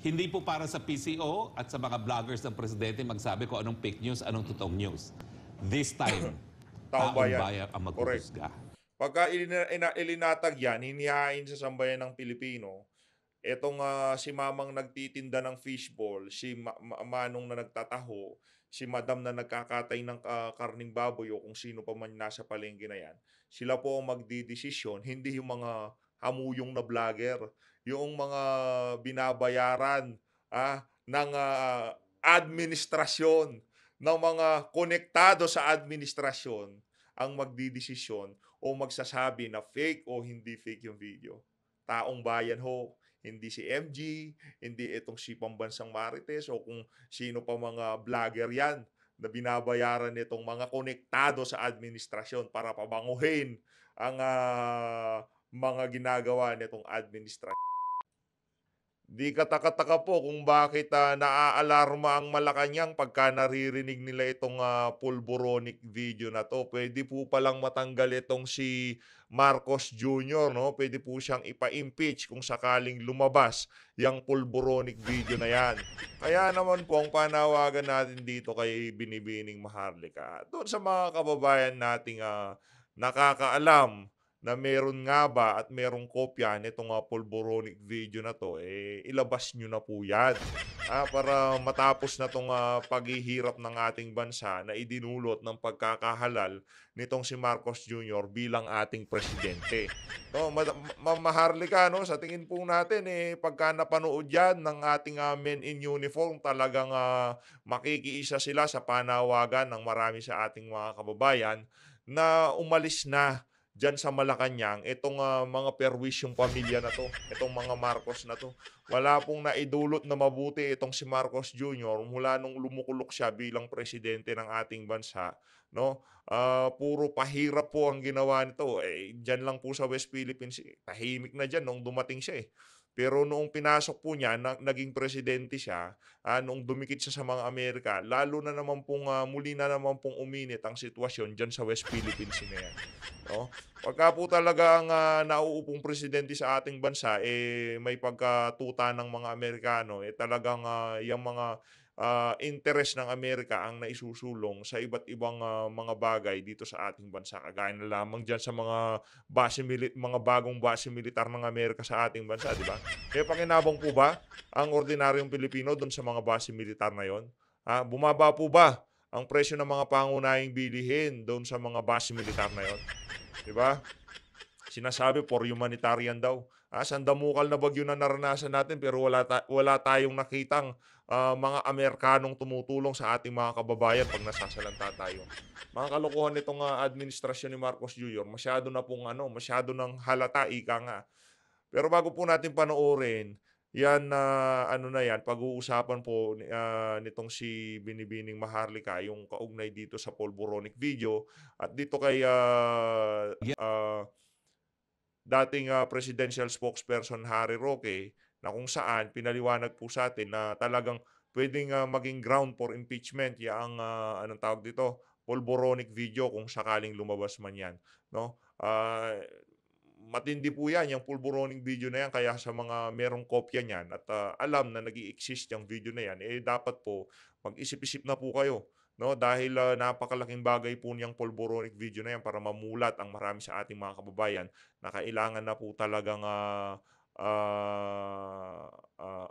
Hindi po para sa PCO at sa mga vloggers ng presidente magsabi ko anong fake news, anong totoong news. This time, taong bayan, bayan ang magkukusga. Pagka ilinatag yan, hinihain sa sambayan ng Pilipino, etong uh, si mamang nagtitinda ng fishball, si ma- manong na nagtataho, si madam na nagkakatay ng uh, karning baboy o kung sino pa man nasa palengke na yan, sila po ang magdidesisyon, hindi yung mga hamuyong na vlogger yung mga binabayaran ah, ng ah, administrasyon, ng mga konektado sa administrasyon ang magdidesisyon o magsasabi na fake o hindi fake yung video. Taong bayan ho, hindi si MG, hindi itong si Pambansang Marites o kung sino pa mga vlogger yan na binabayaran nitong mga konektado sa administrasyon para pabanguhin ang uh, mga ginagawa nitong administrasyon. Di katakataka po kung bakit uh, ah, naaalarma ang Malacanang pagka naririnig nila itong uh, ah, pulboronic video na to. Pwede po palang matanggal itong si Marcos Jr. No? Pwede po siyang ipa-impeach kung sakaling lumabas yung pulboronic video na yan. Kaya naman po ang panawagan natin dito kay Binibining Maharlika. Doon sa mga kababayan nating uh, nakakaalam na meron nga ba at merong kopya nitong uh, ah, polboronic video na to, eh, ilabas nyo na po yan. ah, para matapos na itong uh, ah, paghihirap ng ating bansa na idinulot ng pagkakahalal nitong si Marcos Jr. bilang ating presidente. No, ma- ma- maharlika, no? sa tingin po natin, eh, pagka napanood yan ng ating uh, men in uniform, talagang uh, makikiisa sila sa panawagan ng marami sa ating mga kababayan na umalis na dyan sa Malacanang, itong uh, mga perwis yung pamilya na to, itong mga Marcos na to. Wala pong naidulot na mabuti itong si Marcos Jr. mula nung lumukulok siya bilang presidente ng ating bansa. No? Uh, puro pahirap po ang ginawa nito. Eh, dyan lang po sa West Philippines, tahimik na dyan nung dumating siya eh. Pero noong pinasok po niya, na, naging presidente siya, uh, noong dumikit siya sa mga Amerika, lalo na naman pong uh, muli na naman pong uminit ang sitwasyon dyan sa West Philippines na yan. No? Pagka po talaga ang uh, nauupong presidente sa ating bansa, eh, may pagkatuta ng mga Amerikano, eh, talagang uh, yung mga uh, interest ng Amerika ang naisusulong sa iba't ibang uh, mga bagay dito sa ating bansa. Kagaya na lamang diyan sa mga base mili- mga bagong base militar ng Amerika sa ating bansa, di ba? May pakinabang po ba ang ordinaryong Pilipino doon sa mga base militar na yon? Ha? Bumaba po ba ang presyo ng mga pangunahing bilihin doon sa mga base militar na yon? Di ba? Sinasabi for humanitarian daw. Ah, sandamukal na bagyo na naranasan natin pero wala, ta- wala tayong nakitang uh, mga Amerikanong tumutulong sa ating mga kababayan pag nasasalanta tayo. Mga kalokohan nitong uh, administrasyon ni Marcos Jr., masyado na pong ano, masyado ng halata, ika nga. Pero bago po natin panoorin, yan na uh, ano na yan, pag-uusapan po uh, nitong si Binibining Maharlika, yung kaugnay dito sa Paul Boronic video at dito kay uh, uh, dating uh, presidential spokesperson Harry Roque, na kung saan pinaliwanag po sa atin na talagang pwedeng uh, maging ground for impeachment yaang uh, anong tawag dito polboronic video kung sakaling lumabas man yan no uh, matindi po yan yung polboronic video na yan kaya sa mga merong kopya niyan at uh, alam na nag-exist yung video na yan eh dapat po mag-isip-isip na po kayo no dahil uh, napakalaking bagay po niyang polboronic video na yan para mamulat ang marami sa ating mga kababayan na kailangan na po talagang uh, uh, uh,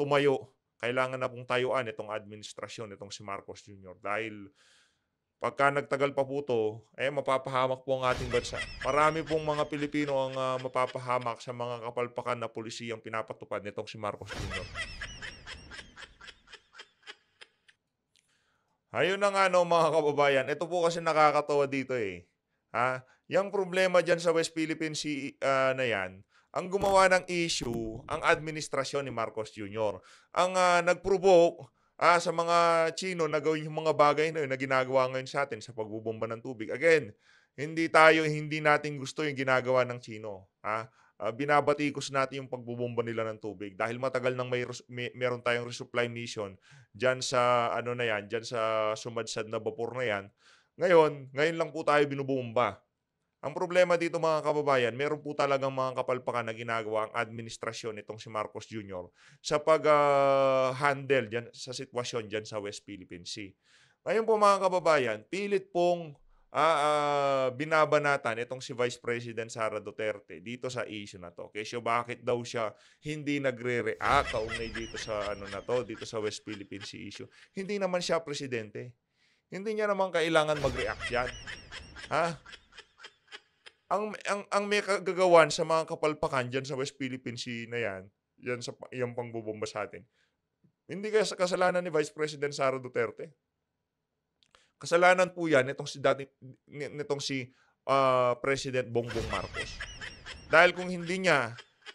tumayo. Kailangan na pong tayuan itong administrasyon, itong si Marcos Jr. Dahil pagka nagtagal pa po to, eh mapapahamak po ang ating bansa. Marami pong mga Pilipino ang uh, mapapahamak sa mga kapalpakan na pulisiyang pinapatupad nitong si Marcos Jr. Ayun na nga no mga kababayan, ito po kasi nakakatawa dito eh. Ha? Yung problema dyan sa West Philippine Sea uh, na yan, ang gumawa ng issue ang administrasyon ni Marcos Jr. Ang uh, nag-provoke uh, sa mga Chino na gawin yung mga bagay na yun na ginagawa ngayon sa atin sa pagbubomba ng tubig. Again, hindi tayo, hindi natin gusto yung ginagawa ng Chino. Ha? Uh, binabatikos natin yung pagbubomba nila ng tubig dahil matagal nang may, may meron tayong resupply mission diyan sa ano na yan, diyan sa sumadsad na bapor na yan. Ngayon, ngayon lang po tayo binubomba. Ang problema dito mga kababayan, meron po talagang mga kapalpakan na ginagawa ang administrasyon nitong si Marcos Jr. sa pag-handle uh, sa sitwasyon dyan sa West Philippine Sea. Ngayon po mga kababayan, pilit pong uh, uh, binabanatan itong si Vice President Sara Duterte dito sa issue na to. Kasi bakit daw siya hindi nagre-react kaugnay dito sa ano na to, dito sa West Philippine Sea issue. Hindi naman siya presidente. Hindi niya naman kailangan mag-react yan. Ha? ang ang ang may kagagawan sa mga kapalpakan diyan sa West Philippine Sea na yan, yan sa yan pangbobomba sa atin. Hindi kaya sa kasalanan ni Vice President Sara Duterte. Kasalanan po yan nitong si dati nitong si uh, President Bongbong Marcos. Dahil kung hindi niya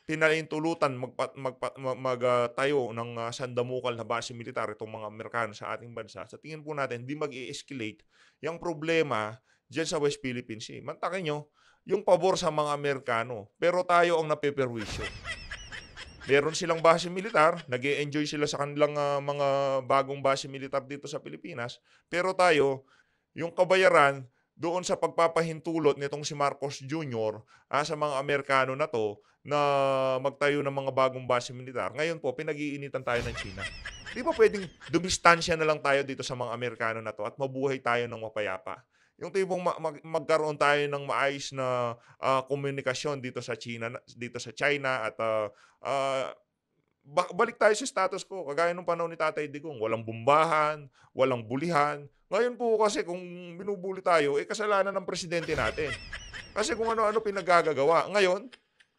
pinalintulutan magpa, magpa, magtayo mag, ng uh, sandamukal na base militar itong mga Amerikano sa ating bansa, sa tingin po natin, hindi mag-escalate yung problema diyan sa West Philippine Sea. Mantakin niyo, yung pabor sa mga Amerikano. Pero tayo ang napeperwisyo. Meron silang base militar, nag enjoy sila sa kanilang uh, mga bagong base militar dito sa Pilipinas. Pero tayo, yung kabayaran, doon sa pagpapahintulot nitong si Marcos Jr. Ah, sa mga Amerikano na to na magtayo ng mga bagong base militar. Ngayon po, pinag-iinitan tayo ng China. Di ba pwedeng dumistansya na lang tayo dito sa mga Amerikano na to at mabuhay tayo ng mapayapa? Yung tipong mag- magkaroon tayo ng maayos na uh, komunikasyon dito sa China dito sa China at uh, uh, balik tayo sa status ko. Kagaya nung panahon ni Tatay Digong, walang bumbahan, walang bulihan. Ngayon po kasi kung binubuli tayo, eh kasalanan ng presidente natin. Kasi kung ano-ano pinagagagawa. Ngayon,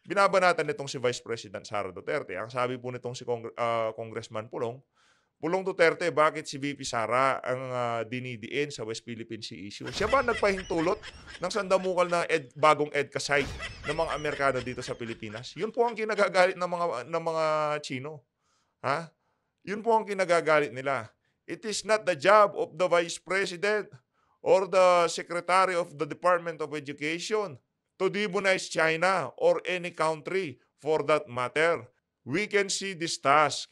binabanatan nitong si Vice President Sara Duterte. Ang sabi po nitong si Cong- uh, Congressman Pulong, Pulong Duterte, bakit si VP Sara ang uh, dinidiin sa West Philippine Sea issue? Siya ba nagpahintulot ng sandamukal na ed, bagong EDCA site ng mga Amerikano dito sa Pilipinas? Yun po ang kinagagalit ng mga, ng mga Chino. Ha? Yun po ang kinagagalit nila. It is not the job of the Vice President or the Secretary of the Department of Education to demonize China or any country for that matter. We can see this task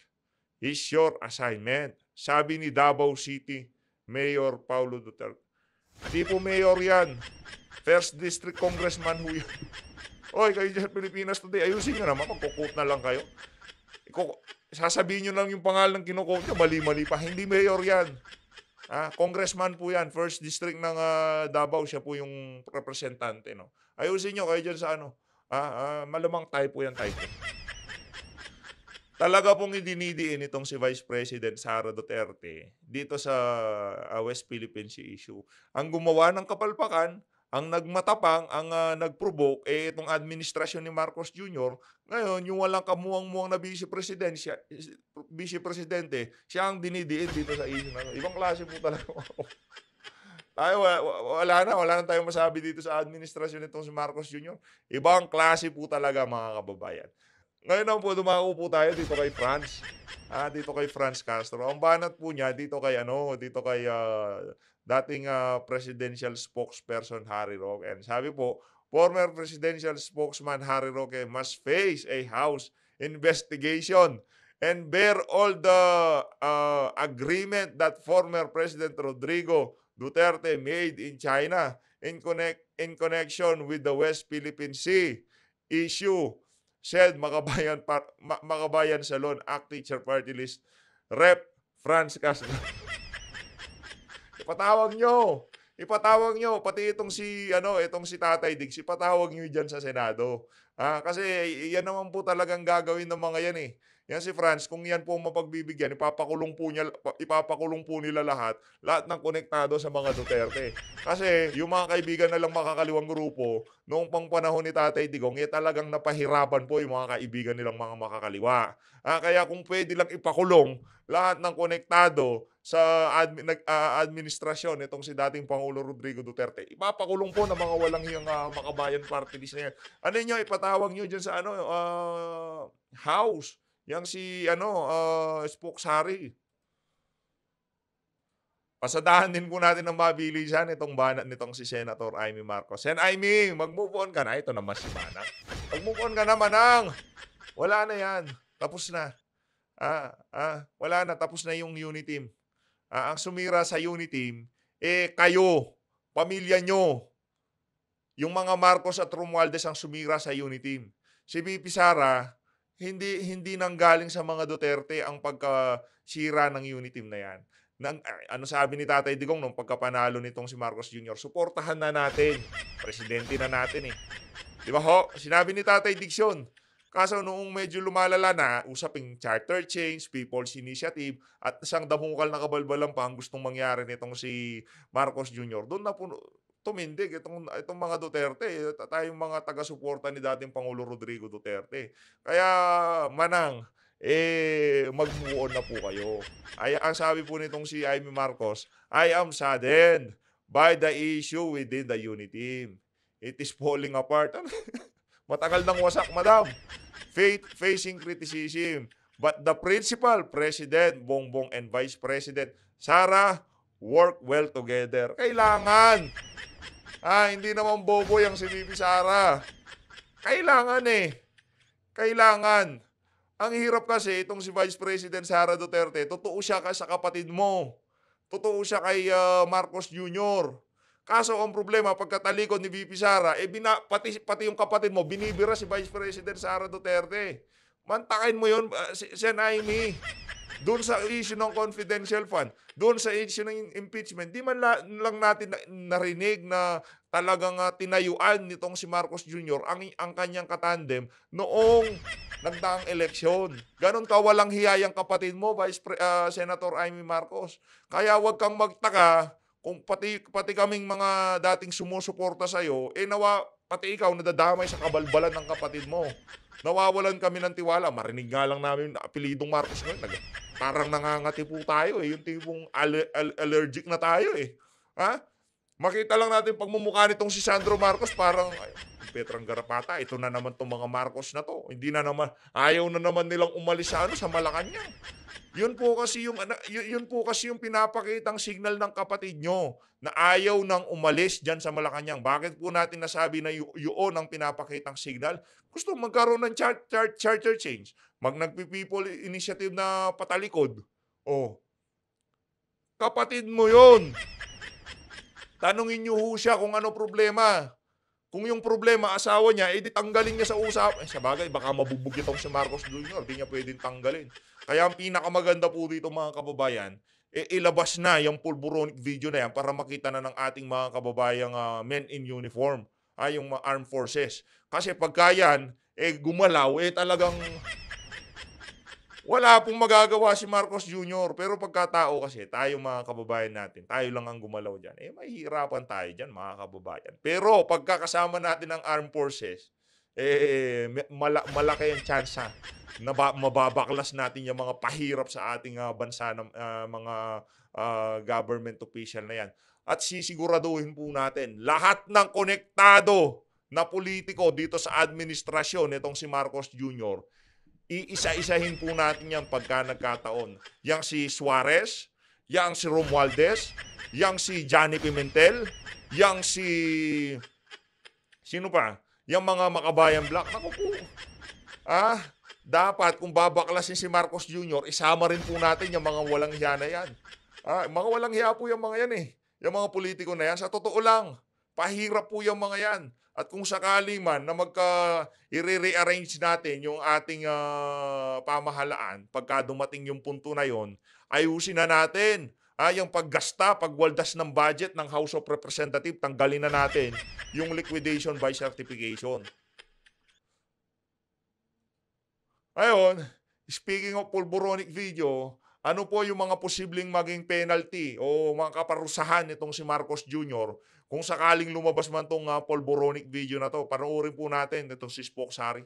is your assignment. Sabi ni Davao City, Mayor Paulo Duterte. Hindi po mayor yan. First District Congressman ho yan. Oy, kayo dyan Pilipinas Today, ayusin nyo naman, magkukot na lang kayo. sasabihin nyo lang yung pangalan kinukot nyo, mali-mali pa. Hindi mayor yan. Ah, congressman po yan, first district ng uh, Davao, siya po yung representante. No? Ayusin nyo kayo dyan sa ano, ah, ah, malamang typo yan, typo. Talaga pong idinidiin itong si Vice President Sara Duterte dito sa uh, West Philippine Sea issue. Ang gumawa ng kapalpakan, ang nagmatapang, ang uh, nagprovoke, eh itong administrasyon ni Marcos Jr., ngayon, yung walang kamuang-muang na vice presidente vice-presidente, siya ang dinidiin dito sa issue. Ibang klase po talaga. Ay, wala, wala na, wala na tayong masabi dito sa administrasyon nitong si Marcos Jr. Ibang klase po talaga mga kababayan. Ngayon po, dumako po tayo dito kay Franz. Ah, dito kay Franz Castro. Ang banat po niya dito kay ano, dito kay uh, dating uh, presidential spokesperson Harry Roque. And sabi po, former presidential spokesman Harry Roque must face a house investigation and bear all the uh, agreement that former President Rodrigo Duterte made in China in, connect, in connection with the West Philippine Sea issue SED, Makabayan, par- Ma- Makabayan Salon, ACT Teacher Party List, Rep. Franz Castro. Ipatawag nyo. Ipatawag nyo. Pati itong si, ano, itong si Tatay Diggs, ipatawag nyo dyan sa Senado. Ah, kasi yan naman po talagang gagawin ng mga yan eh. Yan si Franz, kung yan po mapagbibigyan, ipapakulong po, niya, ipapakulong po nila lahat, lahat ng konektado sa mga Duterte. Kasi yung mga kaibigan na lang makakaliwang grupo, noong pang panahon ni Tatay Digong, eh talagang napahirapan po yung mga kaibigan nilang mga makakaliwa. Ah, kaya kung pwede lang ipakulong lahat ng konektado sa admin, uh, ah, administrasyon itong si dating Pangulo Rodrigo Duterte. Ipapakulong po na mga walang yung uh, ah, makabayan party list na yan. Ano nyo, ipatawag nyo dyan sa ano, uh, house Yang si ano, uh, ah, Spoksari. Pasadahan din po natin ng mabilisan itong banat nitong si Senator Amy Marcos. Sen Amy, mag-move on ka na. Ito naman si Manang. Mag-move on ka na, Manang. Wala na yan. Tapos na. Ah, ah, wala na. Tapos na yung Uniteam. Ah, ang sumira sa unity team, eh kayo, pamilya nyo, yung mga Marcos at Romualdez ang sumira sa unity team. Si BP Sara, hindi hindi nanggaling sa mga Duterte ang pagkasira ng unit team na 'yan. Nang, ano sabi ni Tatay Digong nung pagkapanalo nitong si Marcos Jr., suportahan na natin. Presidente na natin eh. 'Di ba ho? Sinabi ni Tatay Digsyon. Kaso noong medyo lumalala na, usaping charter change, people's initiative, at isang damungkal na kabalbalang pa ang gustong mangyari nitong si Marcos Jr., doon na po, tumindig itong, itong mga Duterte. Tayong mga taga-suporta ni dating Pangulo Rodrigo Duterte. Kaya manang, eh, mag na po kayo. Ay, ang sabi po nitong si Amy Marcos, I am saddened by the issue within the unity team. It is falling apart. Ano? Matagal nang wasak, madam. Faith facing criticism. But the principal, President Bongbong and Vice President Sara, work well together. Kailangan Ah, hindi naman bobo yung si Bibi Sara. Kailangan eh. Kailangan. Ang hirap kasi itong si Vice President Sara Duterte, totoo siya ka sa kapatid mo. Totoo siya kay uh, Marcos Jr. Kaso ang problema, pagkatalikod ni VP Sara, eh bina, pati, pati yung kapatid mo, binibira si Vice President Sara Duterte. Mantakin mo yun, uh, ah, Sen Aimee. Doon sa issue ng confidential fund, doon sa issue ng impeachment, di man la, lang natin narinig na talagang uh, tinayuan nitong si Marcos Jr. ang, ang kanyang katandem noong nagdaang eleksyon. Ganon ka walang hiyayang kapatid mo, Vice Pre, uh, Senator Amy Marcos. Kaya wag kang magtaka kung pati, pati kaming mga dating sumusuporta sa'yo, eh nawa, pati ikaw nadadamay sa kabalbalan ng kapatid mo. Nawawalan kami ng tiwala. Marinig nga lang namin na apelidong Marcos ngayon. Nag, parang nangangati po tayo eh. Yung tipong aller, aller, allergic na tayo eh. Ha? Makita lang natin pagmumukha nitong si Sandro Marcos parang ay, Petrang Garapata, ito na naman tong mga Marcos na to. Hindi na naman ayaw na naman nilang umalis sa ano sa Malacañang. Yun po kasi yung ano, yun, yun po kasi yung pinapakitang signal ng kapatid nyo na ayaw nang umalis diyan sa Malacañang. Bakit po natin nasabi na yun ang pinapakitang signal? Gusto magkaroon ng char- char- charter change. Mag nagpi-people initiative na patalikod. Oh. Kapatid mo 'yon. Tanungin niyo ho siya kung ano problema. Kung yung problema, asawa niya, edi eh, tanggalin niya sa usap. Eh, sa bagay, baka mabubog itong si Marcos Jr. Di niya pwedeng tanggalin. Kaya ang pinakamaganda po dito mga kababayan, eh, ilabas na yung pulburonic video na yan para makita na ng ating mga kababayang uh, men in uniform, ay ah, yung armed forces. Kasi pagka yan, eh gumalaw, eh talagang wala pong magagawa si Marcos Jr. Pero pagkatao kasi, tayo mga kababayan natin, tayo lang ang gumalaw dyan. Eh, mahihirapan tayo dyan, mga kababayan. Pero pagkakasama natin ang armed forces, eh, mala- malaki ang chance na ba- mababaklas natin yung mga pahirap sa ating uh, bansa ng uh, ah, mga uh, government official na yan. At sisiguraduhin po natin, lahat ng konektado na politiko dito sa administrasyon, itong si Marcos Jr., iisa-isahin po natin yan pagka nagkataon. Yang si Suarez, yang si Romualdez, yang si Johnny Pimentel, yang si... Sino pa? Yang mga makabayan black. Naku po. Ah, dapat kung babaklasin si Marcos Jr., isama rin po natin yung mga walang hiya na yan. Ah, mga walang hiya po yung mga yan eh. Yung mga politiko na yan. Sa totoo lang, pahirap po yung mga yan. At kung sakali man na magka i-rearrange natin yung ating uh, pamahalaan pagka dumating yung punto na yon, ayusin na natin. Ah, yung paggasta, pagwaldas ng budget ng House of Representatives, tanggalin na natin yung liquidation by certification. Ayon, speaking of pulboronic video, ano po yung mga posibleng maging penalty o mga kaparusahan nitong si Marcos Jr. Kung sakaling lumabas man tong uh, ah, polboronic video na to, panoorin po natin itong si Spoksari.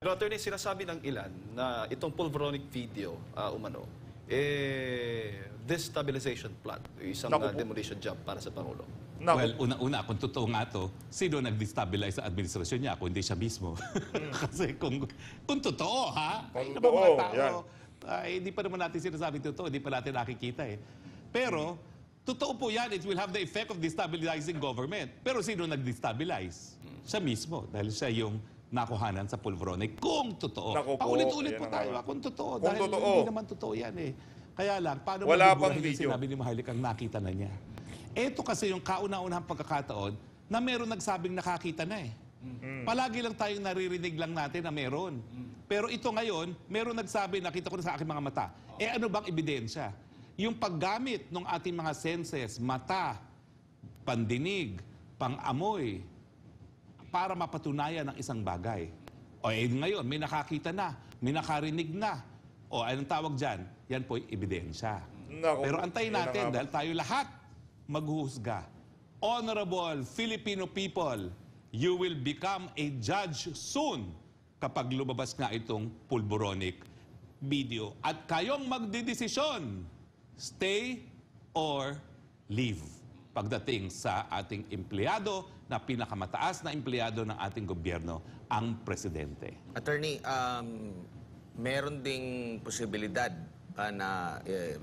Pero attorney, sinasabi ng ilan na itong polboronic video, uh, umano, eh, destabilization plan, isang uh, demolition job para sa Pangulo. Naku. Well, una-una, kung totoo nga to, sino nag-destabilize ang administrasyon niya kung hindi siya mismo? Hmm. Kasi kung, kung totoo, ha? Kung totoo, mga yan. Ay, hindi pa naman natin sinasabi totoo, hindi pa natin nakikita eh. Pero, mm Totoo po yan, it will have the effect of destabilizing government. Pero sino nag-destabilize? Siya mismo, dahil siya yung nakuhanan sa pulverone. Kung totoo. Naku Paulit-ulit po tayo. naman. Ah, kung totoo. Kung dahil totoo. hindi naman totoo yan eh. Kaya lang, paano Wala pang magbuburahin video. sinabi ni Maharlik ang nakita na niya? Ito kasi yung kauna-unahang pagkakataon na meron nagsabing nakakita na eh. Mm-hmm. Palagi lang tayong naririnig lang natin na meron. Mm. Pero ito ngayon, meron nagsabi, nakita ko na sa aking mga mata. Eh ano bang ebidensya? yung paggamit ng ating mga senses, mata, pandinig, pangamoy, para mapatunayan ang isang bagay. O eh, ngayon, may nakakita na, may nakarinig na. O anong tawag dyan? Yan po'y ebidensya. Naku, Pero antayin natin dahil tayo lahat maghuhusga. Honorable Filipino people, you will become a judge soon kapag lumabas nga itong pulboronic video. At kayong magdidesisyon stay or leave pagdating sa ating empleyado na pinakamataas na empleyado ng ating gobyerno, ang presidente. Attorney, um, meron ding posibilidad uh, na eh,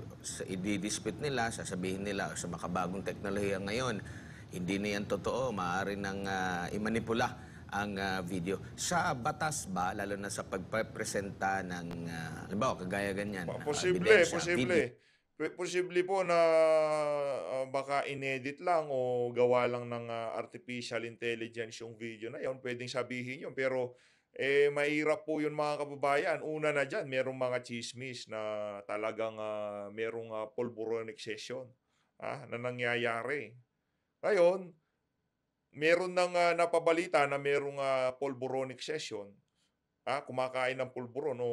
i-dispute nila, sasabihin nila sa makabagong teknolohiya ngayon, hindi na yan totoo, maaari nang uh, imanipula ang uh, video. Sa batas ba, lalo na sa pagpresenta ng, uh, halimbawa, kagaya ganyan? Posible, uh, posible. Video, Posible po na uh, baka inedit lang o gawa lang ng uh, artificial intelligence yung video na yun. Pwedeng sabihin yun. Pero eh, mahirap po yun mga kababayan. Una na dyan, merong mga chismis na talagang uh, merong uh, polboronic session ah, na nangyayari. Ngayon, meron nang uh, napabalita na merong uh, polboronic session. Ah, kumakain ng pulburon o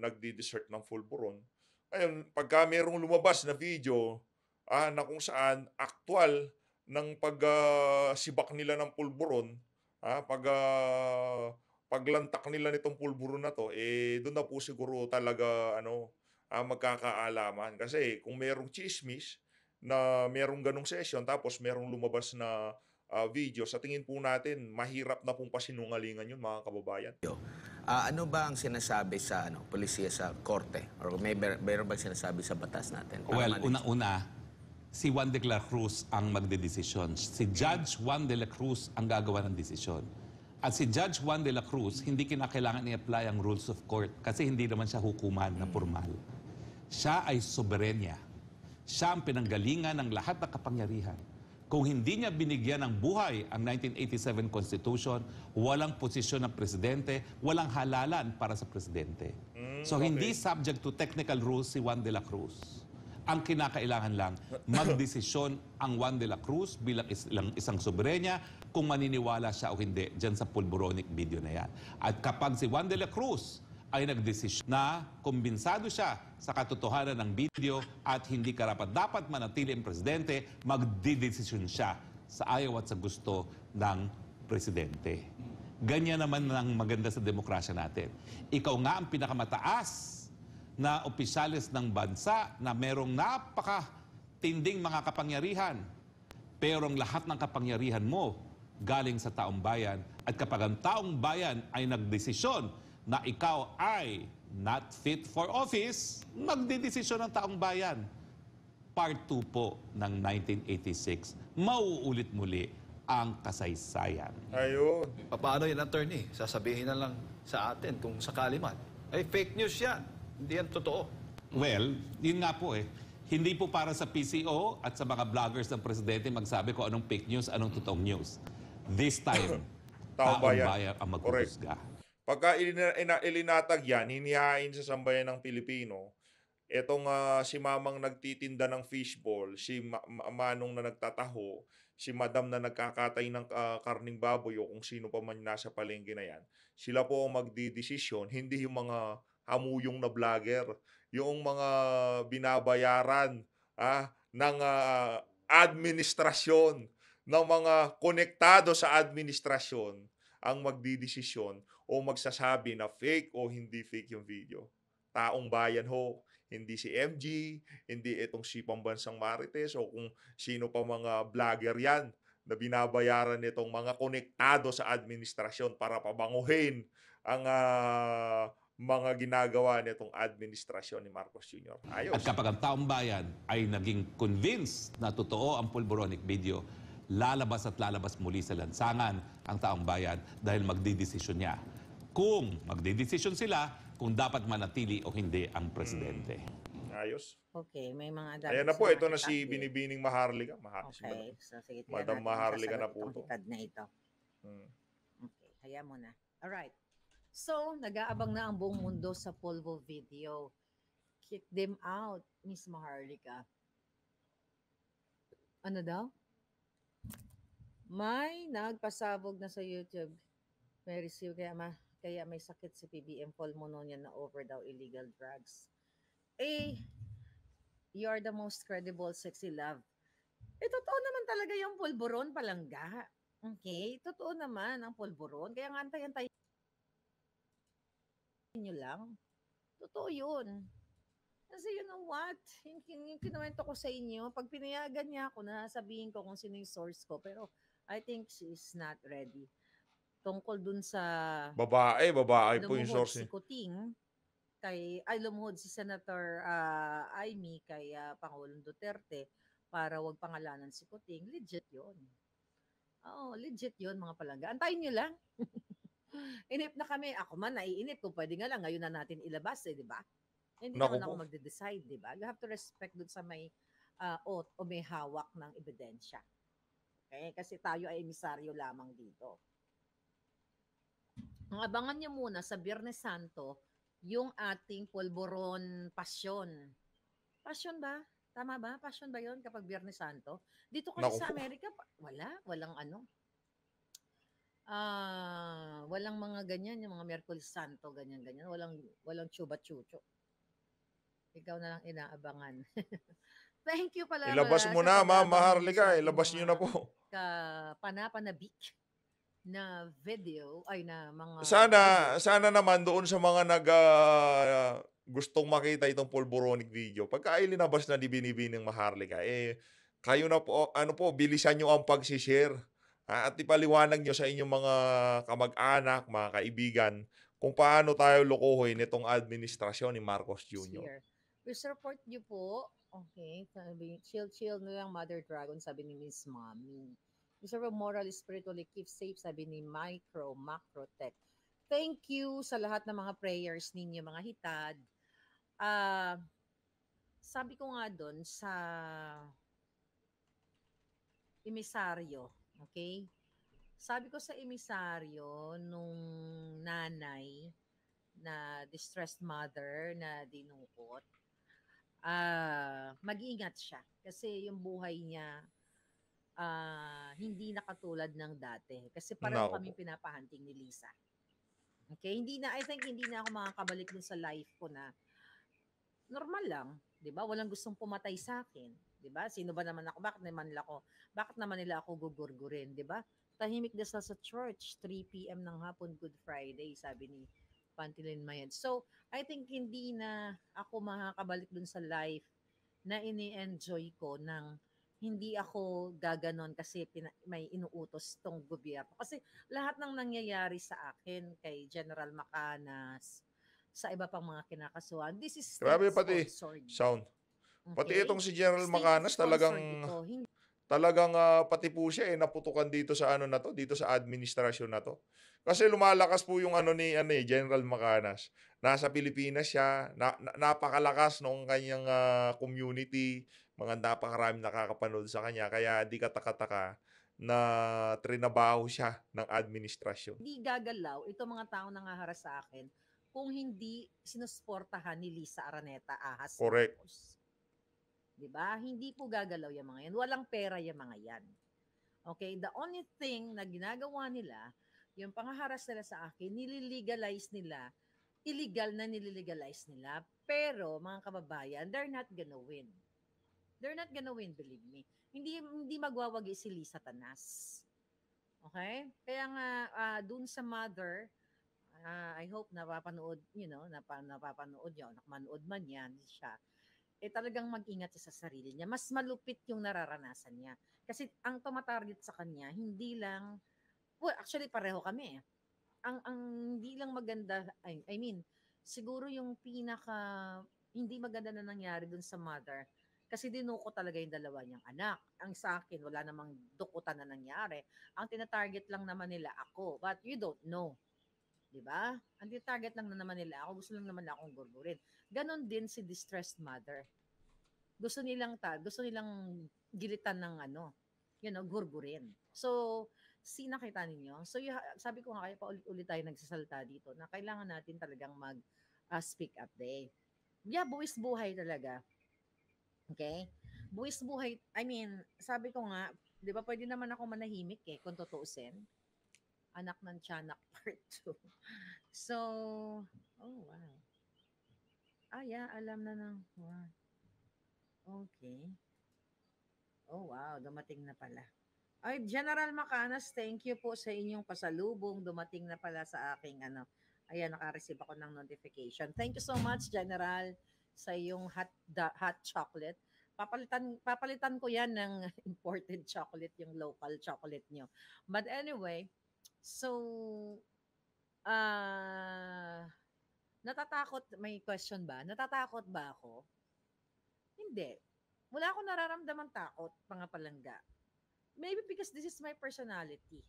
nagdi-dessert ng pulburon Ayun, pagka mayroong lumabas na video ah, na kung saan aktual ng pagsibak ah, uh, nila ng pulburon, ah, pag uh, paglantak nila nitong pulburon na to, eh doon na po siguro talaga ano, ah, magkakaalaman. Kasi kung mayroong chismis na mayroong ganong session tapos mayroong lumabas na uh, video, sa tingin po natin, mahirap na pong pasinungalingan yun, mga kababayan. Uh, ano ba ang sinasabi sa ano, polisiya sa korte? Or may meron ba sinasabi sa batas natin? Para well, una-una, si Juan de la Cruz ang magdedesisyon. Si Judge Juan de la Cruz ang gagawa ng desisyon. At si Judge Juan de la Cruz, hindi kinakailangan i-apply ang rules of court kasi hindi naman siya hukuman na mm. formal. Siya ay soberenya. Siya ang pinanggalingan ng lahat ng kapangyarihan. Kung hindi niya binigyan ng buhay ang 1987 Constitution, walang posisyon ng presidente, walang halalan para sa presidente. Mm, so okay. hindi subject to technical rules si Juan de la Cruz. Ang kinakailangan lang, magdesisyon ang Juan de la Cruz bilang is isang, isang soberenya kung maniniwala siya o hindi dyan sa pulboronic video na yan. At kapag si Juan de la Cruz ay nagdesisyon na kumbinsado siya sa katotohanan ng video at hindi karapat-dapat manatili ang presidente, magdidesisyon siya sa ayaw at sa gusto ng presidente. Ganyan naman ang maganda sa demokrasya natin. Ikaw nga ang pinakamataas na opisyalis ng bansa na merong tinding mga kapangyarihan. Pero ang lahat ng kapangyarihan mo galing sa taong bayan. At kapag ang taong bayan ay nagdesisyon na ikaw ay not fit for office, magdidesisyon ng taong bayan. Part 2 po ng 1986. Mauulit muli ang kasaysayan. Ayun. Paano yan, attorney? Sasabihin na lang sa atin kung sakali man. Ay, fake news yan. Hindi yan totoo. Well, yun nga po eh. Hindi po para sa PCO at sa mga vloggers ng presidente magsabi kung anong fake news, anong totoong news. This time, taong bayan ang magkukusga. Pagka ilinatag yan, hinihain sa sambayan ng Pilipino, etong uh, si mamang nagtitinda ng fishball, si ma- manong na nagtataho, si madam na nagkakatay ng uh, karning baboy o kung sino pa man nasa palengke na yan, sila po ang magdidesisyon, hindi yung mga hamuyong na vlogger, yung mga binabayaran ah, ng uh, administrasyon, ng mga konektado sa administrasyon ang magdidesisyon o magsasabi na fake o hindi fake yung video. Taong bayan ho, hindi si MG, hindi itong si Pambansang Marites o kung sino pa mga vlogger yan na binabayaran nitong mga konektado sa administrasyon para pabanguhin ang uh, mga ginagawa nitong administrasyon ni Marcos Jr. Ayos. At kapag ang taong bayan ay naging convinced na totoo ang pulboronic video, lalabas at lalabas muli sa lansangan ang taong bayan dahil magdidesisyon niya kung magdedesisyon sila kung dapat manatili o hindi ang presidente. Hmm. Ayos. Okay, may mga adults. Ayan na po, ito na si Binibining Maharlika. Maharlika. okay, si so sige. Madam Maharlika na po ito. na ito. Hmm. Okay, haya mo na. Alright. So, nag-aabang na ang buong mundo sa Polvo video. Kick them out, Miss Maharlika. Ano daw? May nagpasabog na sa YouTube. May receive kaya ma kaya may sakit si PBM Pulmononia na over daw illegal drugs. Eh, you're the most credible sexy love. Eh, totoo naman talaga yung pulburon palangga. Okay? Totoo naman ang pulburon. Kaya nga antay-antay nyo lang. Totoo yun. Kasi you know what? Yung, yung kinuwento ko sa inyo, pag pinayagan niya ako, nasabihin ko kung sino yung source ko. Pero I think she's not ready tungkol dun sa babae, babae po yung source. Si Kuting, kay ay lumuhod si Senator uh, Amy kay uh, Pangulong Duterte para wag pangalanan si Kuting. Legit 'yon. Oo, oh, legit 'yon mga palangga. Antayin niyo lang. inip na kami. Ako man naiinip kung pwede nga lang ngayon na natin ilabas eh, di ba? Hindi naman ako magde-decide, di ba? You have to respect dun sa may uh, oath o may hawak ng ebidensya. Okay? Kasi tayo ay emisaryo lamang dito. Ang abangan nyo muna sa Biyernes Santo yung ating polboron pasyon. Pasyon ba? Tama ba? Pasyon ba yon kapag Biyernes Santo? Dito kasi Naku. sa Amerika, wala. Walang ano. Ah, uh, walang mga ganyan, yung mga Miyerkules Santo, ganyan-ganyan. Walang, walang chuba-chucho. Ikaw na lang inaabangan. Thank you pala. Ilabas ah, mo na, Ma'am Maharlika. Ilabas niyo na po. Ka Panapanabik na video ay na mga Sana ano. sana naman doon sa mga nag uh, gustong makita itong pulboronic video. Pagka ay linabas na ni ng Maharlika eh kayo na po ano po bilisan nyo ang pagsi-share at ipaliwanag niyo sa inyong mga kamag-anak, mga kaibigan kung paano tayo lokohin nitong administrasyon ni Marcos Jr. We support niyo po. Okay, sabi, chill chill na lang Mother Dragon sabi ni Miss Mommy a Moral Spiritually Keep Safe, sabi ni Micro Macro Tech. Thank you sa lahat ng mga prayers ninyo, mga hitad. Uh, sabi ko nga doon sa emisaryo, okay? Sabi ko sa emisaryo nung nanay na distressed mother na dinungkot, uh, ah, mag-iingat siya kasi yung buhay niya uh, hindi nakatulad ng dati. Kasi hmm, parang no. kami pinapahanting ni Lisa. Okay, hindi na, I think hindi na ako makakabalik dun sa life ko na normal lang, 'di ba? Walang gustong pumatay sa akin, 'di ba? Sino ba naman ako? Bakit naman nila ako? Bakit naman nila ako gugurgurin, 'di ba? Tahimik na sa church, 3 p.m. ng hapon, Good Friday, sabi ni Pantilin Mayan. So, I think hindi na ako makakabalik dun sa life na ini-enjoy ko ng hindi ako gaganon kasi pina, may inuutos tong gobyerno. Kasi lahat ng nangyayari sa akin kay General Macanas, sa iba pang mga kinakasuhan, this is Grabe pati sponsored. sound. Okay? Pati itong si General state Macanas talagang ito. talagang uh, pati po siya eh naputukan dito sa ano na to, dito sa administrasyon na to. Kasi lumalakas po yung ano ni ano eh, General Macanas. Nasa Pilipinas siya, na, na, napakalakas ng kanyang uh, community, mga napakarami nakakapanood sa kanya. Kaya di taka-taka na trinabaho siya ng administrasyon. Hindi gagalaw itong mga tao na nangaharas sa akin kung hindi sinusportahan ni Lisa Araneta Ahas. Correct. Ramos. 'Di ba? Hindi po gagalaw 'yang mga 'yan. Walang pera 'yang mga 'yan. Okay, the only thing na ginagawa nila, yung pangaharas nila sa akin, nililegalize nila illegal na nililegalize nila. Pero mga kababayan, they're not gonna win. They're not gonna win, believe me. Hindi hindi magwawagi si Lisa Tanas. Okay? Kaya nga uh, ah, doon sa mother, uh, I hope napapanood, you know, napa, napapanood niya, nakmanood man yan siya, eh talagang mag-ingat siya sa sarili niya. Mas malupit yung nararanasan niya. Kasi ang tumatarget sa kanya, hindi lang, well, actually pareho kami. Eh. Ang, ang hindi lang maganda, I, I mean, siguro yung pinaka, hindi maganda na nangyari dun sa mother, kasi dinuko talaga yung dalawa niyang anak. Ang sa akin, wala namang dukutan na nangyari. Ang tinatarget lang naman nila ako. But you don't know. ba? Diba? Ang tinatarget lang na naman nila ako. Gusto lang naman akong gurgurin. Ganon din si distressed mother. Gusto nilang, ta gusto nilang gilitan ng ano, you know, gurgurin. So, si nakita ninyo. So, you, sabi ko nga kayo, paulit-ulit tayo nagsasalta dito na kailangan natin talagang mag uh, speak up day. Yeah, buwis buhay talaga. Okay? Buwis buhay, I mean, sabi ko nga, di ba pwede naman ako manahimik eh, kung tutuusin. Anak ng Tiyanak Part 2. So, oh wow. Ah, yeah, alam na nang, wow. Okay. Oh wow, dumating na pala. Ay, General Macanas, thank you po sa inyong pasalubong. Dumating na pala sa aking ano. Ayan, naka-receive ako ng notification. Thank you so much, General sa yung hot, da, hot chocolate, papalitan papalitan ko 'yan ng imported chocolate, yung local chocolate nyo. But anyway, so uh, natatakot may question ba? Natatakot ba ako? Hindi. Wala akong nararamdaman takot, mga palangga. Maybe because this is my personality.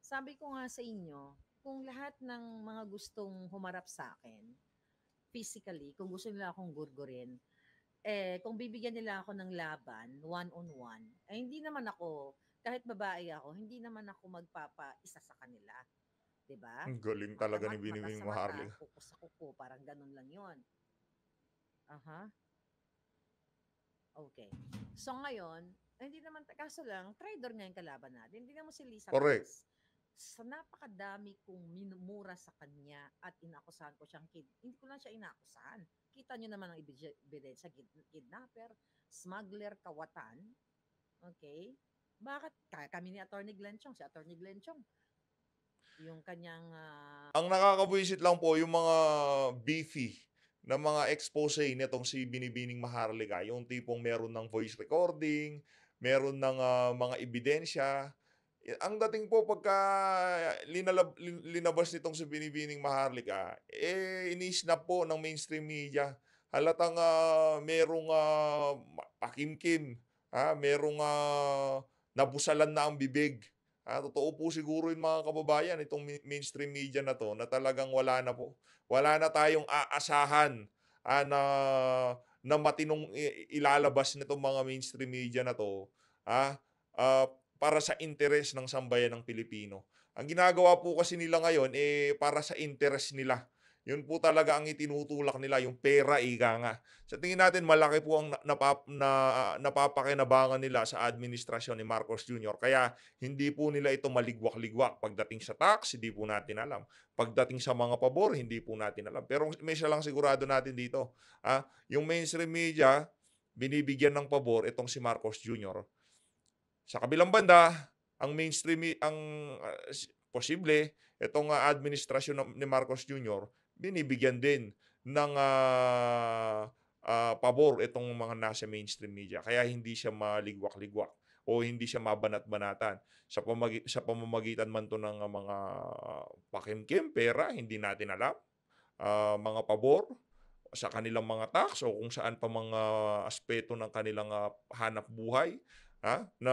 Sabi ko nga sa inyo, kung lahat ng mga gustong humarap sa akin, physically, kung gusto nila akong gurgurin, eh, kung bibigyan nila ako ng laban, one-on-one, eh, hindi naman ako, kahit babae ako, hindi naman ako magpapa-isa sa kanila. Diba? Ang galing talaga Matamat, ni Binibining mo, Harley. Kuko sa kuko, parang ganun lang yon. Aha. Uh-huh. Okay. So ngayon, eh, hindi naman, kaso lang, trader nga yung kalaban natin. Hindi naman si Lisa Correct. Mas sa napakadami kong minumura sa kanya at inakusahan ko siyang kid. Hindi ko lang siya inakusahan. Kita niyo naman ang ebidensya, kid, kidnapper, smuggler, kawatan. Okay? Bakit? Kami ni Attorney Glenn Chong, si Attorney Glenn Chong. Yung kanyang... Uh... Ang nakakabwisit lang po, yung mga beefy na mga expose nitong si Binibining Maharlika, yung tipong meron ng voice recording, meron ng uh, mga ebidensya, ang dating po pagka linalab, linabas nitong si Binibining Maharlika, eh inisnap po ng mainstream media. Halatang uh, merong uh, ah, pakimkim, ha? merong uh, ah, nabusalan na ang bibig. Ha? Totoo po siguro yung mga kababayan, itong mainstream media na to, na talagang wala na po. Wala na tayong aasahan ha, na, na matinong ilalabas nitong mga mainstream media na to. Ha? Uh, para sa interes ng sambayan ng Pilipino. Ang ginagawa po kasi nila ngayon, eh, para sa interes nila. Yun po talaga ang itinutulak nila, yung pera, ika nga. Sa tingin natin, malaki po ang napap, na, napapakinabangan nila sa administrasyon ni Marcos Jr. Kaya hindi po nila ito maligwak-ligwak. Pagdating sa tax, hindi po natin alam. Pagdating sa mga pabor, hindi po natin alam. Pero may siya lang sigurado natin dito. Ah, yung mainstream media, binibigyan ng pabor itong si Marcos Jr. Sa kabilang banda, ang mainstream ang uh, posible itong uh, administrasyon ni Marcos Jr. binibigyan din ng uh, uh, pabor itong mga nasa mainstream media kaya hindi siya maligwak-ligwak o hindi siya mabanat-banatan sa pamagi- sa pamamagitan man to ng uh, mga pakimkim pera hindi natin alam uh, mga pabor sa kanilang mga tax o kung saan pa mga aspeto ng kanilang uh, hanap buhay ha? na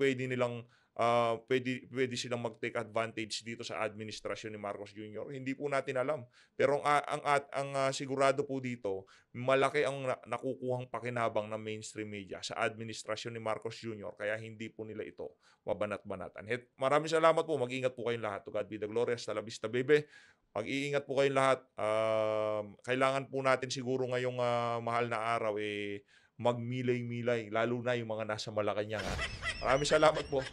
pwede nilang uh, pwede, pwede silang mag-take advantage dito sa administrasyon ni Marcos Jr. Hindi po natin alam. Pero ang, ah, ang, ang, ang uh, sigurado po dito, malaki ang na, nakukuhang pakinabang ng mainstream media sa administrasyon ni Marcos Jr. Kaya hindi po nila ito mabanat-banatan. Het, maraming salamat po. Mag-ingat po kayong lahat. To God be the glory. Hasta la vista, baby. Mag-iingat po kayong lahat. Uh, kailangan po natin siguro ngayong uh, mahal na araw eh magmilay-milay, lalo na yung mga nasa Malacanang. Maraming salamat po.